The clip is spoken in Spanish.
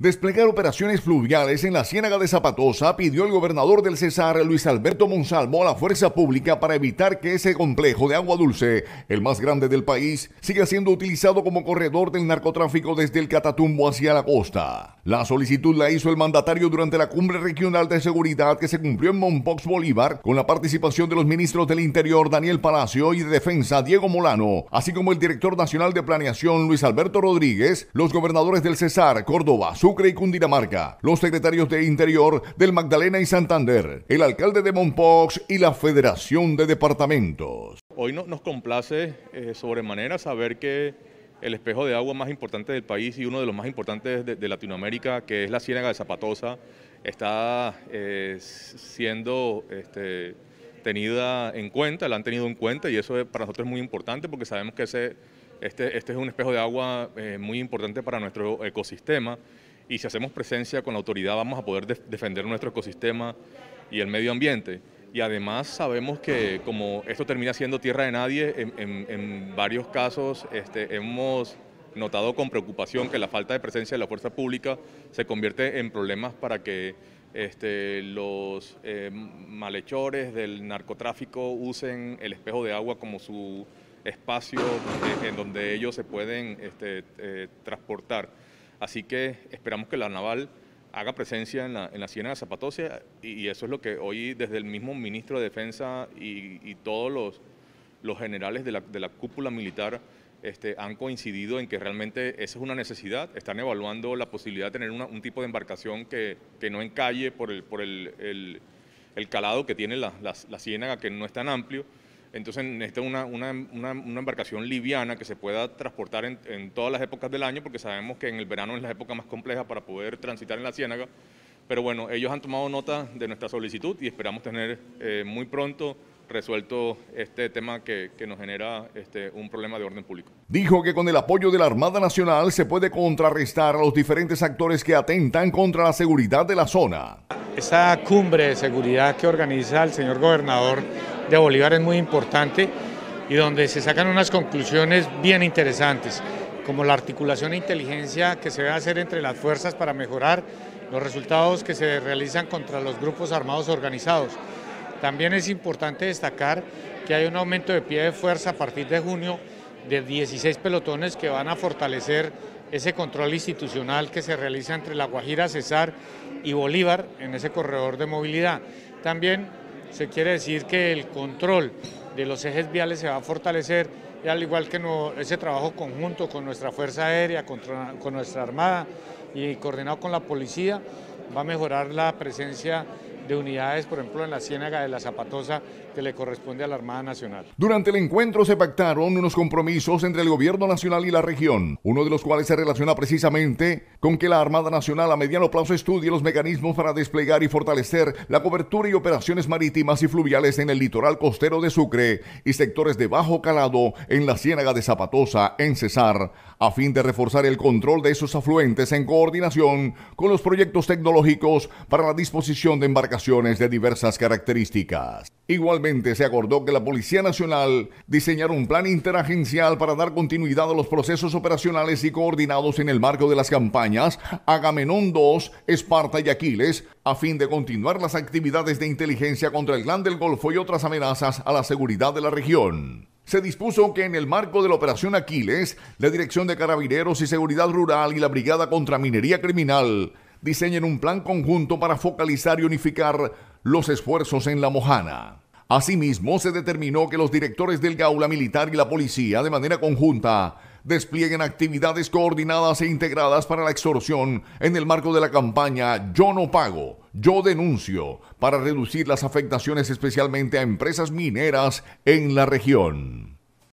desplegar operaciones fluviales en la Ciénaga de Zapatosa, pidió el gobernador del Cesar, Luis Alberto Monsalvo, a la fuerza pública para evitar que ese complejo de agua dulce, el más grande del país, siga siendo utilizado como corredor del narcotráfico desde el Catatumbo hacia la costa. La solicitud la hizo el mandatario durante la cumbre regional de seguridad que se cumplió en Monpox Bolívar con la participación de los ministros del Interior Daniel Palacio y de Defensa Diego Molano, así como el director nacional de planeación Luis Alberto Rodríguez, los gobernadores del Cesar, Córdoba, Sucre y Cundinamarca, los secretarios de Interior del Magdalena y Santander, el alcalde de Monpox y la Federación de Departamentos. Hoy nos complace eh, sobremanera saber que el espejo de agua más importante del país y uno de los más importantes de, Latinoamérica, que es la Ciénaga de Zapatosa, está eh, siendo este, tenida en cuenta, la han tenido en cuenta y eso para nosotros es muy importante porque sabemos que este, este, es un espejo de agua eh, muy importante para nuestro ecosistema y si hacemos presencia con la autoridad vamos a poder defender nuestro ecosistema y el medio ambiente. Y además sabemos que como esto termina siendo tierra de nadie, en, varios casos este, hemos notado con preocupación que la falta de presencia de la fuerza pública se convierte en problemas para que este, los eh, malhechores del narcotráfico usen el espejo de agua como su espacio eh, en donde ellos se pueden este, eh, transportar. Así que esperamos que la naval haga presencia en la, en la Ciénaga Zapatosia y, eso es lo que hoy desde el mismo ministro de Defensa y, todos los, generales de la, cúpula militar este, han coincidido en que realmente esa es una necesidad. Están evaluando la posibilidad de tener un tipo de embarcación que, no encalle por el, calado que tiene la, la, la que no es tan amplio. Entonces necesita una, una, una, una, embarcación liviana que se pueda transportar en, todas las épocas del año, porque sabemos que en el verano es la época más compleja para poder transitar en la ciénaga. Pero bueno, ellos han tomado nota de nuestra solicitud y esperamos tener eh, muy pronto resuelto este tema que, que nos genera este, un problema de orden público. Dijo que con el apoyo de la Armada Nacional se puede contrarrestar a los diferentes actores que atentan contra la seguridad de la zona. Esa cumbre de seguridad que organiza el señor gobernador de Bolívar es muy importante y donde se sacan unas conclusiones bien interesantes, como la articulación e inteligencia que se debe hacer entre las fuerzas para mejorar los resultados que se realizan contra los grupos armados organizados. También es importante destacar que hay un aumento de pie de fuerza a partir de junio de 16 pelotones que van a fortalecer ese control institucional que se realiza entre La Guajira, Cesar y Bolívar en ese corredor de movilidad. También se quiere decir que el control de los ejes viales se va a fortalecer, y al igual que ese trabajo conjunto con nuestra Fuerza Aérea, con nuestra Armada y coordinado con la Policía, va a mejorar la presencia unidades, por ejemplo, en la Ciénaga de la Zapatosa, que le corresponde a la Armada Nacional. Durante el encuentro se pactaron unos compromisos entre el gobierno nacional y la región, uno de los cuales se relaciona precisamente con que la Armada Nacional a mediano plazo estudie los mecanismos para desplegar y fortalecer la cobertura y operaciones marítimas y fluviales en el litoral costero de Sucre y sectores de bajo calado en la Ciénaga de Zapatosa, en Cesar, a fin de reforzar el control de esos afluentes en coordinación con los proyectos tecnológicos para la disposición de embarcaciones de diversas características. Igualmente se acordó que la Policía Nacional diseñara un plan interagencial para dar continuidad a los procesos operacionales y coordinados en el marco de las campañas Agamenón 2, Esparta y Aquiles, a fin de continuar las actividades de inteligencia contra el Clan del Golfo y otras amenazas a la seguridad de la región se dispuso que en el marco de la Operación Aquiles, la Dirección de Carabineros y Seguridad Rural y la Brigada contra Minería Criminal diseñen un plan conjunto para focalizar y unificar los esfuerzos en La Mojana. Asimismo, se determinó que los directores del Gaula Militar y la Policía, de manera conjunta, desplieguen actividades coordinadas e integradas para la extorsión en el marco de la campaña Yo no pago, yo denuncio, para reducir las afectaciones especialmente a empresas mineras en la región.